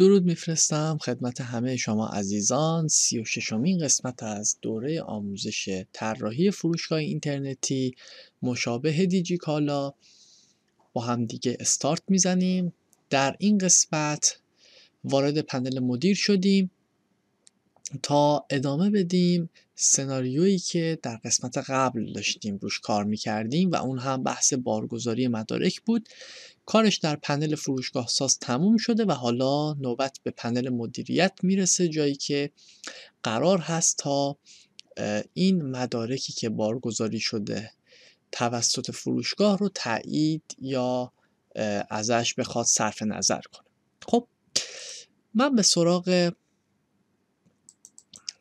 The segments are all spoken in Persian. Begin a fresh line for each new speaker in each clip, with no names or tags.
درود میفرستم خدمت همه شما عزیزان سی و ششمین قسمت از دوره آموزش طراحی فروشگاه اینترنتی مشابه دیجی کالا با هم دیگه استارت میزنیم در این قسمت وارد پنل مدیر شدیم تا ادامه بدیم سناریویی که در قسمت قبل داشتیم روش کار میکردیم و اون هم بحث بارگذاری مدارک بود کارش در پنل فروشگاه ساز تموم شده و حالا نوبت به پنل مدیریت میرسه جایی که قرار هست تا این مدارکی که بارگذاری شده توسط فروشگاه رو تایید یا ازش بخواد صرف نظر کنه خب من به سراغ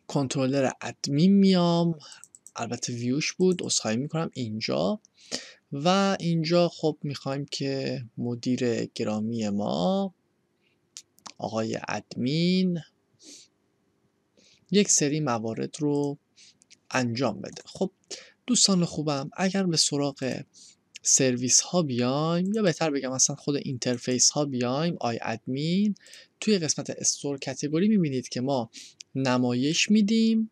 کنترلر ادمین میام البته ویوش بود اصخایی میکنم اینجا و اینجا خب میخوایم که مدیر گرامی ما آقای ادمین یک سری موارد رو انجام بده خب دوستان خوبم اگر به سراغ سرویس ها بیایم یا بهتر بگم اصلا خود اینترفیس ها بیایم آی ادمین توی قسمت استور کتگوری میبینید که ما نمایش میدیم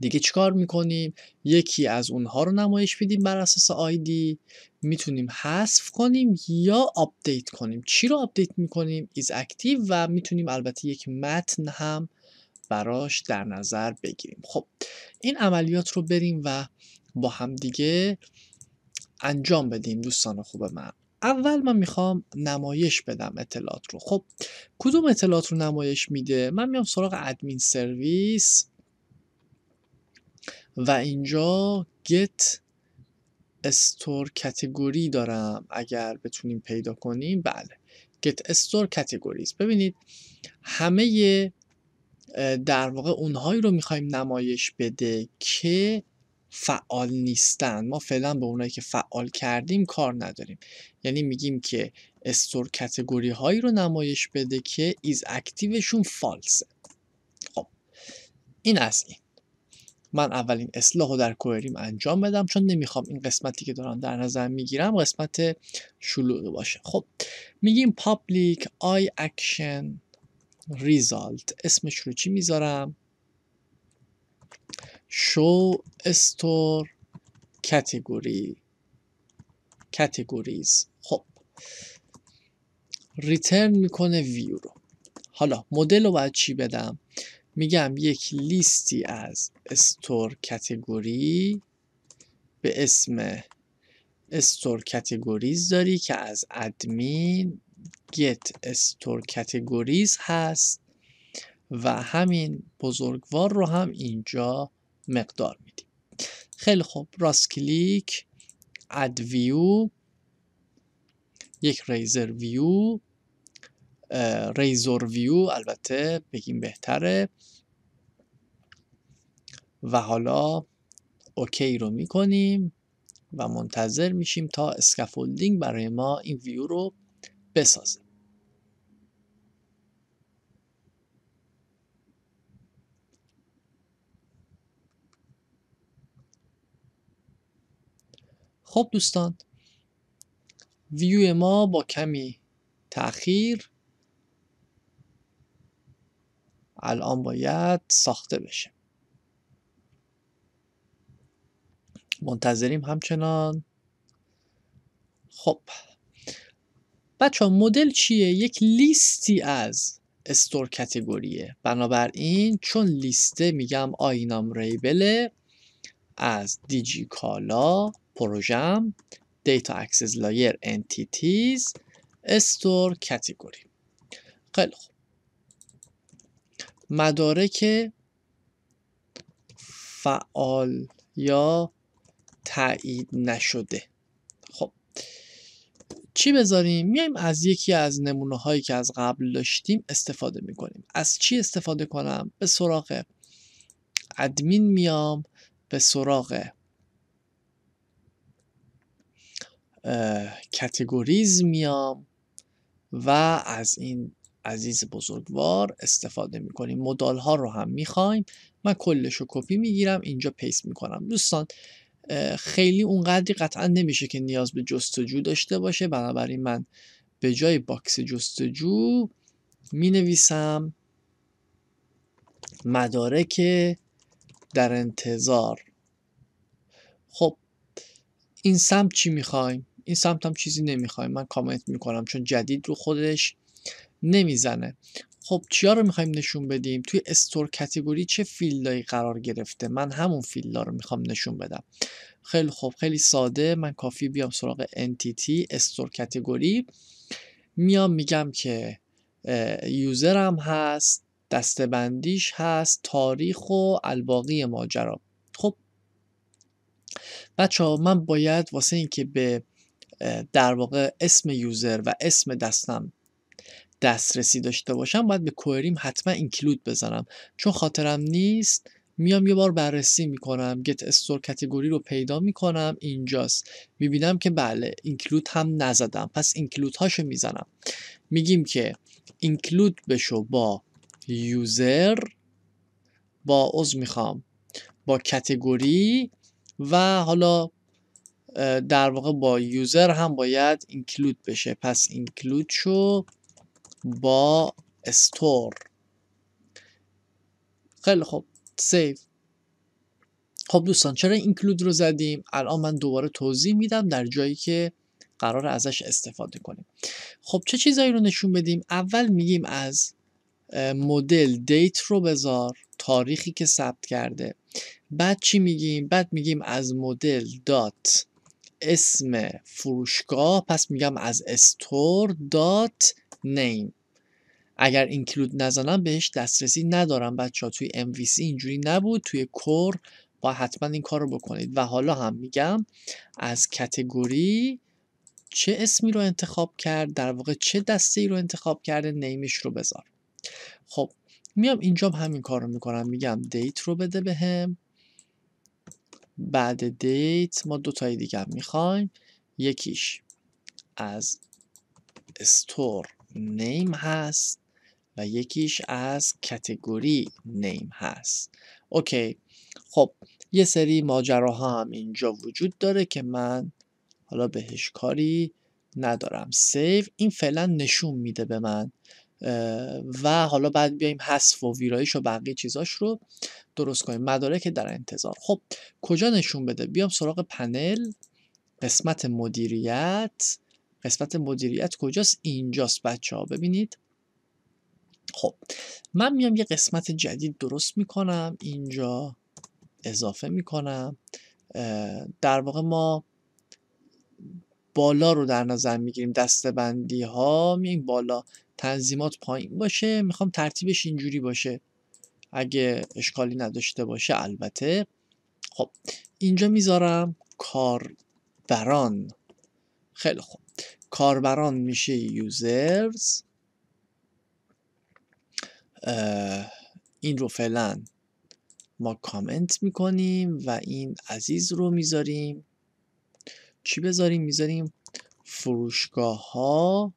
دیگه چیکار میکنیم یکی از اونها رو نمایش میدیم بر اساس آیدی میتونیم حذف کنیم یا آپدیت کنیم چی رو آپدیت میکنیم ایز اکتیو و میتونیم البته یک متن هم براش در نظر بگیریم خب این عملیات رو بریم و با دیگه انجام بدیم دوستان خوب من اول من میخوام نمایش بدم اطلاعات رو خب کدوم اطلاعات رو نمایش میده من میام سراغ ادمین سرویس و اینجا get استور کتگوری دارم اگر بتونیم پیدا کنیم بله get استور کتگوریز ببینید همه در واقع اونهایی رو میخوایم نمایش بده که فعال نیستن ما فعلا به اونایی که فعال کردیم کار نداریم یعنی میگیم که استور کتگوری هایی رو نمایش بده که ایز اکتیوشون فالسه خب این از این من اولین اصلاح رو در کوئریم انجام بدم چون نمیخوام این قسمتی که دارم در نظر میگیرم قسمت شلوغ باشه خب میگیم پابلیک آی اکشن ریزالت اسمش رو چی میذارم show store category categories خب ریترن میکنه ویو رو حالا مدل رو باید چی بدم میگم یک لیستی از استور کتگوری به اسم استور کتگوریز داری که از ادمین get استور کتگوریز هست و همین بزرگوار رو هم اینجا مقدار میدیم خیلی خوب راست کلیک اد ویو یک ریزر ویو ریزر ویو البته بگیم بهتره و حالا اوکی رو میکنیم و منتظر میشیم تا اسکافولدینگ برای ما این ویو رو بسازه خب دوستان ویو ما با کمی تاخیر الان باید ساخته بشه منتظریم همچنان خب بچه مدل چیه؟ یک لیستی از استور کتگوریه بنابراین چون لیسته میگم آینام ریبله از دیجی کالا پروژم دیتا اکسس لایر انتیتیز استور کتگوری خیلی خوب مدارک فعال یا تایید نشده خب چی بذاریم میایم از یکی از نمونه هایی که از قبل داشتیم استفاده میکنیم از چی استفاده کنم به سراغ ادمین میام به سراغ کتگوریز میام و از این عزیز بزرگوار استفاده میکنیم مدال ها رو هم میخوایم من کلش رو کپی میگیرم اینجا می میکنم دوستان خیلی اونقدری قطعا نمیشه که نیاز به جستجو داشته باشه بنابراین من به جای باکس جستجو می نویسم مدارک در انتظار خب این سمت چی میخوایم این سمت چیزی نمیخوایم من کامنت میکنم چون جدید رو خودش نمیزنه خب چیا رو میخوایم نشون بدیم توی استور کتگوری چه فیلدهایی قرار گرفته من همون فیلدا رو میخوام نشون بدم خیلی خوب خیلی ساده من کافی بیام سراغ انتیتی استور کتگوری میام میگم که یوزرم هست دستبندیش هست تاریخ و الباقی ماجرا خب بچه ها من باید واسه اینکه به در واقع اسم یوزر و اسم دستم دسترسی داشته باشم باید به کوئریم حتما اینکلود بزنم چون خاطرم نیست میام یه بار بررسی میکنم گت استور کتگوری رو پیدا میکنم اینجاست میبینم که بله اینکلود هم نزدم پس اینکلود هاشو میزنم میگیم که اینکلود بشو با یوزر با عضو میخوام با کتگوری و حالا در واقع با یوزر هم باید اینکلود بشه پس اینکلود شو با استور خیلی خوب سیف خب دوستان چرا اینکلود رو زدیم الان من دوباره توضیح میدم در جایی که قرار ازش استفاده کنیم خب چه چیزایی رو نشون بدیم اول میگیم از مدل دیت رو بذار تاریخی که ثبت کرده بعد چی میگیم بعد میگیم از مدل دات اسم فروشگاه پس میگم از استور دات نیم اگر اینکلود نزنم بهش دسترسی ندارم بچه ها توی MVC اینجوری نبود توی کور با حتما این کار رو بکنید و حالا هم میگم از کتگوری چه اسمی رو انتخاب کرد در واقع چه دسته ای رو انتخاب کرده نیمش رو بذار خب میام اینجا همین کار رو میکنم میگم دیت رو بده بهم بعد دیت ما دو تای دیگه میخوایم یکیش از استور نیم هست و یکیش از کتگوری نیم هست اوکی خب یه سری ماجراها هم اینجا وجود داره که من حالا بهش کاری ندارم سیو این فعلا نشون میده به من و حالا بعد بیایم حذف و ویرایش و بقیه چیزاش رو درست کنیم مدارک در انتظار خب کجا نشون بده بیام سراغ پنل قسمت مدیریت قسمت مدیریت کجاست اینجاست بچه ها ببینید خب من میام یه قسمت جدید درست میکنم اینجا اضافه میکنم در واقع ما بالا رو در نظر میگیریم دستبندی ها این بالا تنظیمات پایین باشه میخوام ترتیبش اینجوری باشه اگه اشکالی نداشته باشه البته خب اینجا میذارم کاربران خیلی خوب کاربران میشه یوزرز این رو فعلا ما کامنت میکنیم و این عزیز رو میذاریم چی بذاریم میذاریم فروشگاه ها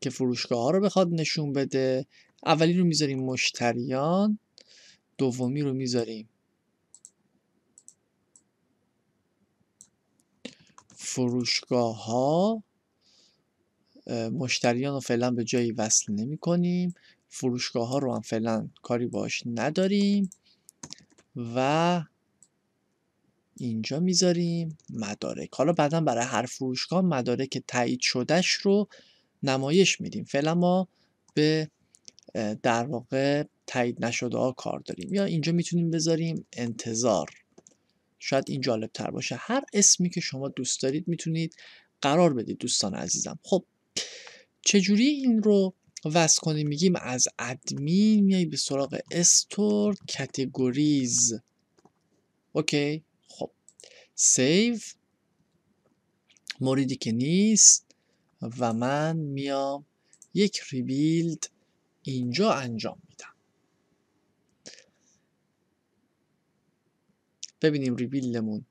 که فروشگاه ها رو بخواد نشون بده اولی رو میذاریم مشتریان دومی رو میذاریم فروشگاه ها مشتریان رو فعلا به جایی وصل نمی کنیم فروشگاه ها رو هم فعلا کاری باش نداریم و اینجا میذاریم مدارک حالا بعدا برای هر فروشگاه مدارک تایید شدهش رو نمایش میدیم فعلا ما به در واقع تایید نشده ها کار داریم یا اینجا میتونیم بذاریم انتظار شاید این جالب تر باشه هر اسمی که شما دوست دارید میتونید قرار بدید دوستان عزیزم خب چجوری این رو وصل کنیم میگیم از ادمین میایی به سراغ استور کتگوریز اوکی save موردی که نیست و من میام یک ریبیلد اینجا انجام میدم ببینیم ریبیلدمون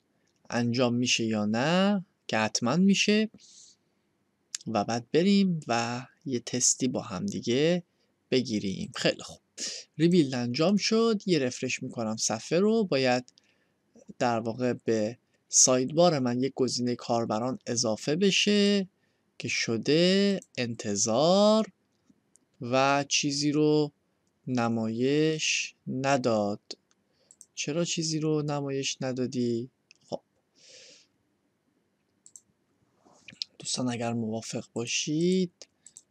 انجام میشه یا نه که حتما میشه و بعد بریم و یه تستی با همدیگه بگیریم خیلی خوب ریبیلد انجام شد یه رفرش میکنم صفحه رو باید در واقع به سایدبار من یک گزینه کاربران اضافه بشه که شده انتظار و چیزی رو نمایش نداد چرا چیزی رو نمایش ندادی؟ خب دوستان اگر موافق باشید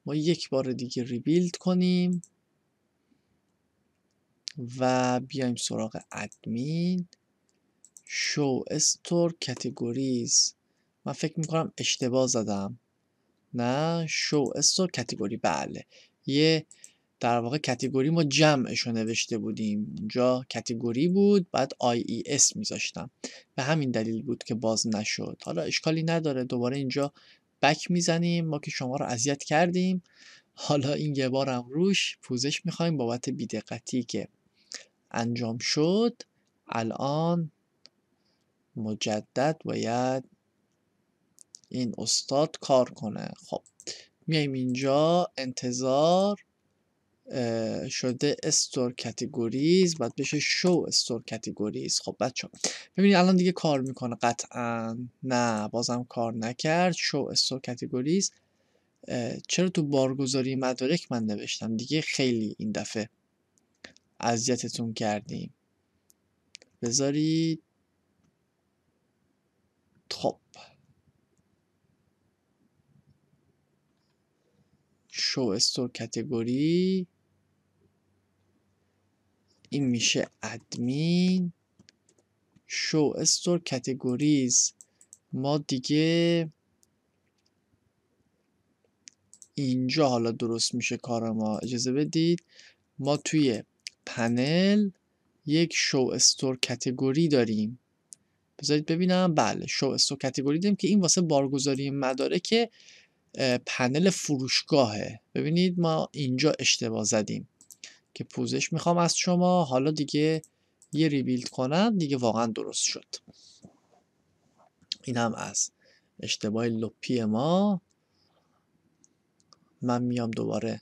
ما یک بار دیگه ریبیلد کنیم و بیایم سراغ ادمین شو استور کتگوریز من فکر میکنم اشتباه زدم نه شو استور کتگوری بله یه در واقع کتگوری ما جمعش رو نوشته بودیم اونجا کتگوری بود بعد IES میذاشتم به همین دلیل بود که باز نشد حالا اشکالی نداره دوباره اینجا بک میزنیم ما که شما رو اذیت کردیم حالا این یه بارم روش پوزش میخوایم بابت بیدقتی که انجام شد الان مجدد باید این استاد کار کنه خب میایم اینجا انتظار شده استور کاتگوریز بعد بشه شو استور کاتگوریز خب بچه ببینید الان دیگه کار میکنه قطعا نه بازم کار نکرد شو استور کاتگوریز چرا تو بارگذاری مدارک من نوشتم دیگه خیلی این دفعه اذیتتون کردیم بذارید top شو استور کتگوری این میشه ادمین شو استور کتگوریز ما دیگه اینجا حالا درست میشه کار ما اجازه بدید ما توی پنل یک شو استور کتگوری داریم بذارید ببینم بله شو استو کاتگوری دیدیم که این واسه بارگذاری که پنل فروشگاهه ببینید ما اینجا اشتباه زدیم که پوزش میخوام از شما حالا دیگه یه ریبیلد کنم دیگه واقعا درست شد این هم از اشتباه لپی ما من میام دوباره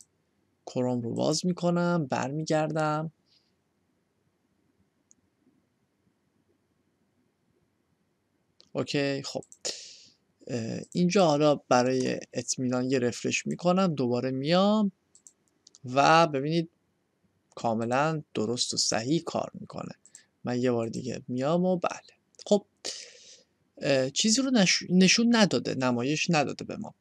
کروم رو باز میکنم برمیگردم اوکی خب اینجا حالا برای اطمینان یه رفرش میکنم دوباره میام و ببینید کاملا درست و صحیح کار میکنه من یه بار دیگه میام و بله خب چیزی رو نشون نداده نمایش نداده به ما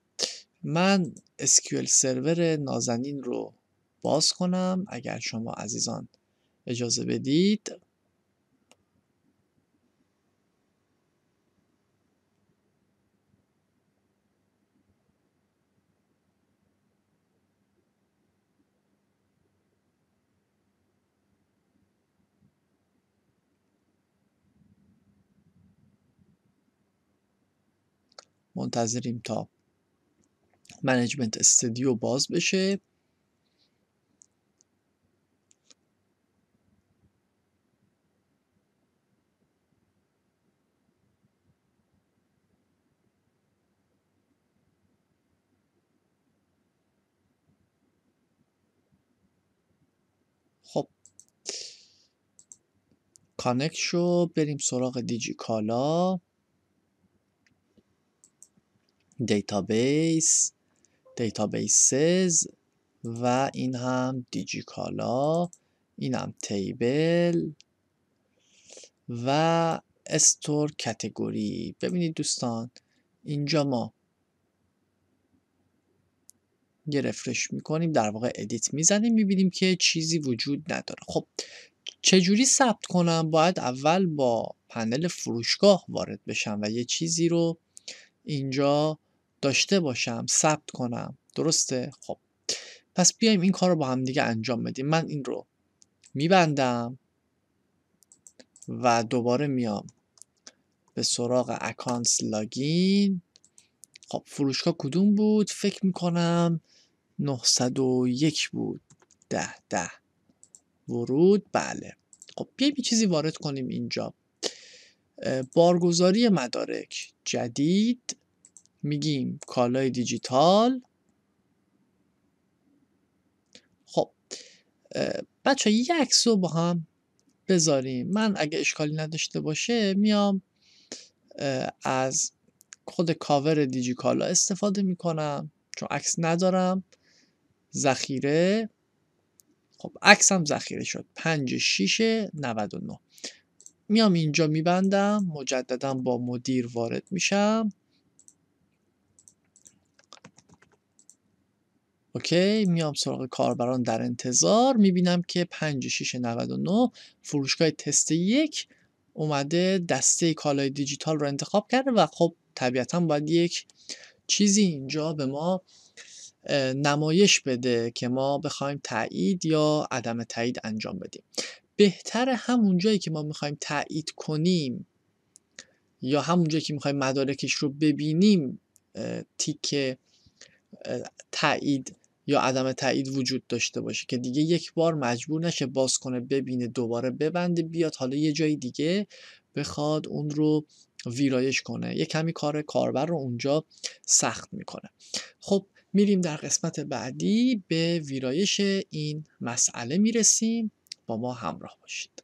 من SQL سرور نازنین رو باز کنم اگر شما عزیزان اجازه بدید منتظریم تا منیجمنت استودیو باز بشه خب کانکت شو بریم سراغ دیجی کالا دیتابیس دیتابیسز و این هم دیجیکالا این هم تیبل و استور کتگوری ببینید دوستان اینجا ما یه رفرش میکنیم در واقع ادیت میزنیم میبینیم که چیزی وجود نداره خب چجوری ثبت کنم باید اول با پنل فروشگاه وارد بشم و یه چیزی رو اینجا داشته باشم ثبت کنم درسته خب پس بیایم این کار رو با هم دیگه انجام بدیم من این رو میبندم و دوباره میام به سراغ اکانس لاگین خب فروشگاه کدوم بود فکر میکنم 901 بود ده ده ورود بله خب بیایم چیزی وارد کنیم اینجا بارگذاری مدارک جدید میگیم کالای دیجیتال خب بچه یک عکس رو با هم بذاریم من اگه اشکالی نداشته باشه میام از خود کاور دیجی کالا استفاده میکنم چون عکس ندارم ذخیره خب عکسم ذخیره شد 5 6 99 میام اینجا میبندم مجددا با مدیر وارد میشم اوکی میام سراغ کاربران در انتظار میبینم که 5699 فروشگاه تست یک اومده دسته کالای دیجیتال رو انتخاب کرده و خب طبیعتا باید یک چیزی اینجا به ما نمایش بده که ما بخوایم تایید یا عدم تایید انجام بدیم بهتر همون جایی که ما میخوایم تایید کنیم یا همون جایی که میخوایم مدارکش رو ببینیم تیک تایید یا عدم تایید وجود داشته باشه که دیگه یک بار مجبور نشه باز کنه ببینه دوباره ببنده بیاد حالا یه جای دیگه بخواد اون رو ویرایش کنه یه کمی کار کاربر رو اونجا سخت میکنه خب میریم در قسمت بعدی به ویرایش این مسئله میرسیم با ما همراه باشید